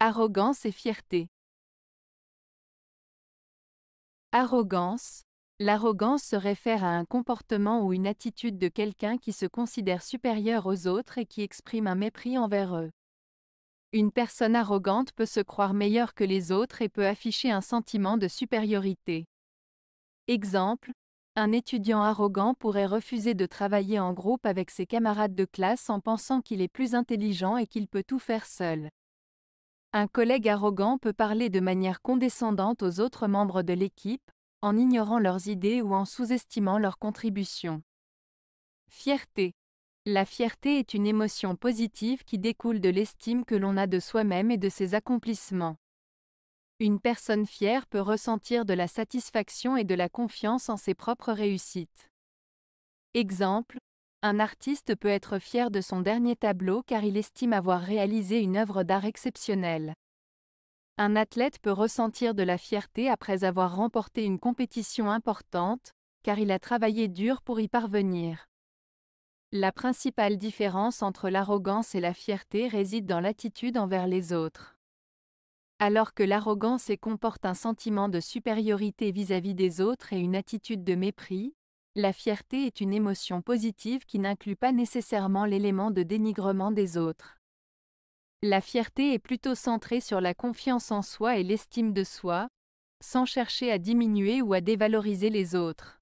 Arrogance et fierté. Arrogance. L'arrogance se réfère à un comportement ou une attitude de quelqu'un qui se considère supérieur aux autres et qui exprime un mépris envers eux. Une personne arrogante peut se croire meilleure que les autres et peut afficher un sentiment de supériorité. Exemple, un étudiant arrogant pourrait refuser de travailler en groupe avec ses camarades de classe en pensant qu'il est plus intelligent et qu'il peut tout faire seul. Un collègue arrogant peut parler de manière condescendante aux autres membres de l'équipe, en ignorant leurs idées ou en sous-estimant leurs contributions. Fierté. La fierté est une émotion positive qui découle de l'estime que l'on a de soi-même et de ses accomplissements. Une personne fière peut ressentir de la satisfaction et de la confiance en ses propres réussites. Exemple, un artiste peut être fier de son dernier tableau car il estime avoir réalisé une œuvre d'art exceptionnelle. Un athlète peut ressentir de la fierté après avoir remporté une compétition importante, car il a travaillé dur pour y parvenir. La principale différence entre l'arrogance et la fierté réside dans l'attitude envers les autres. Alors que l'arrogance comporte un sentiment de supériorité vis-à-vis -vis des autres et une attitude de mépris, la fierté est une émotion positive qui n'inclut pas nécessairement l'élément de dénigrement des autres. La fierté est plutôt centrée sur la confiance en soi et l'estime de soi, sans chercher à diminuer ou à dévaloriser les autres.